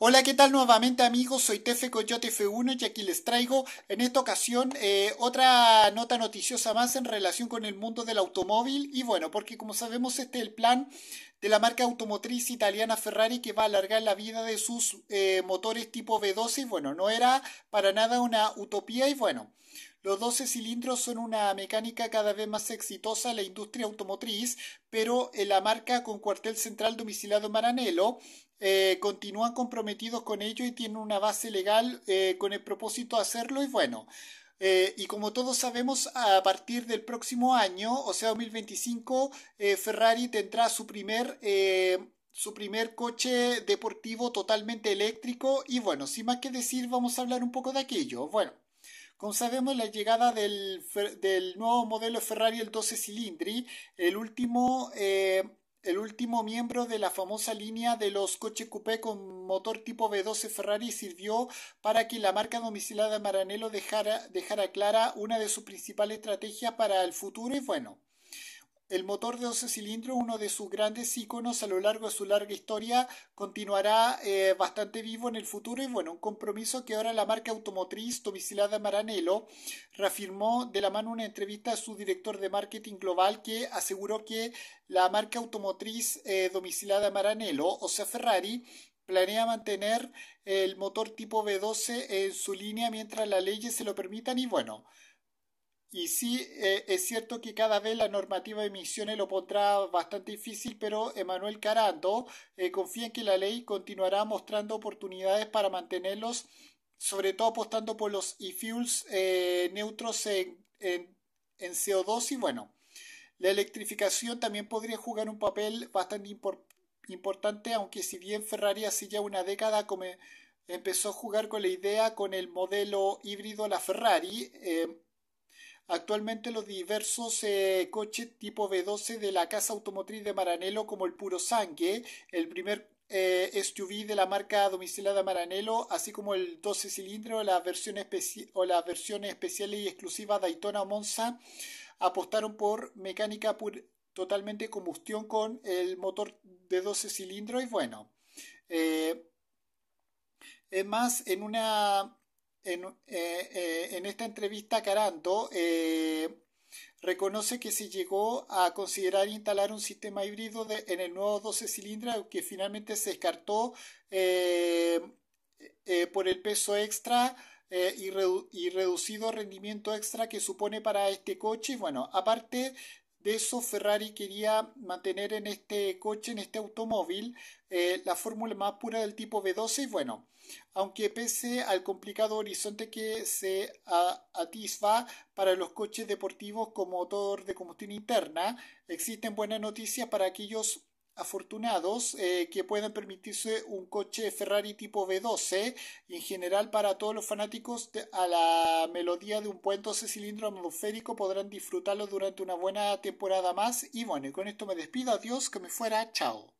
Hola, ¿qué tal nuevamente amigos? Soy Tefe Coyote F1 y aquí les traigo en esta ocasión eh, otra nota noticiosa más en relación con el mundo del automóvil y bueno, porque como sabemos este es el plan de la marca automotriz italiana Ferrari que va a alargar la vida de sus eh, motores tipo V12 y bueno, no era para nada una utopía y bueno, los 12 cilindros son una mecánica cada vez más exitosa en la industria automotriz, pero eh, la marca con cuartel central domicilado en Maranello eh, continúan comprometidos con ello y tienen una base legal con el propósito de hacerlo y bueno. Eh, y como todos sabemos, a partir del próximo año, o sea 2025, eh, Ferrari tendrá su primer, eh, su primer coche deportivo totalmente eléctrico. Y bueno, sin más que decir, vamos a hablar un poco de aquello. Bueno, como sabemos, la llegada del, del nuevo modelo Ferrari, el 12 cilindri, el último el último miembro de la famosa línea de los coches coupé con motor tipo V12 Ferrari, sirvió para que la marca domicilada Maranello dejara, dejara clara una de sus principales estrategias para el futuro y bueno, el motor de 12 cilindros, uno de sus grandes iconos a lo largo de su larga historia, continuará eh, bastante vivo en el futuro y bueno, un compromiso que ahora la marca automotriz domicilada Maranello reafirmó de la mano en una entrevista a su director de marketing global que aseguró que la marca automotriz eh, domicilada Maranello, o sea Ferrari, planea mantener el motor tipo V12 en su línea mientras las leyes se lo permitan y bueno, y sí, eh, es cierto que cada vez la normativa de emisiones lo pondrá bastante difícil, pero Emanuel Carando eh, confía en que la ley continuará mostrando oportunidades para mantenerlos, sobre todo apostando por los e-fuels eh, neutros en, CO2 y bueno. La electrificación también podría jugar un papel bastante importante, aunque si bien Ferrari hace ya una década como empezó a jugar con la idea con el modelo híbrido la Ferrari, Actualmente los diversos eh, coches tipo B12 de la casa automotriz de Maranelo, como el Puro Sangue, el primer eh, SUV de la marca domicilada Maranelo, así como el 12 cilindros las versiones o las versiones especiales y exclusivas Daytona o Monza, apostaron por mecánica pur totalmente combustión con el motor de 12 cilindros y bueno. Eh, es más, en una eh, eh, en, esta entrevista Caranto eh, reconoce que se llegó a considerar instalar un sistema híbrido en el nuevo 12 cilindros, que finalmente se descartó por el peso extra y, y, reducido rendimiento extra que supone para este coche. Bueno, aparte eso Ferrari quería mantener en este coche, en este automóvil, eh, la fórmula más pura del tipo V12 y bueno, aunque pese al complicado horizonte que se atisba para los coches deportivos con motor de combustión interna, existen buenas noticias para aquellos afortunados eh, que puedan permitirse un coche Ferrari tipo V12 ¿eh? en general para todos los fanáticos a la melodía de un puente 12 cilindro atmosférico podrán disfrutarlo durante una buena temporada más y bueno y con esto me despido adiós que me fuera chao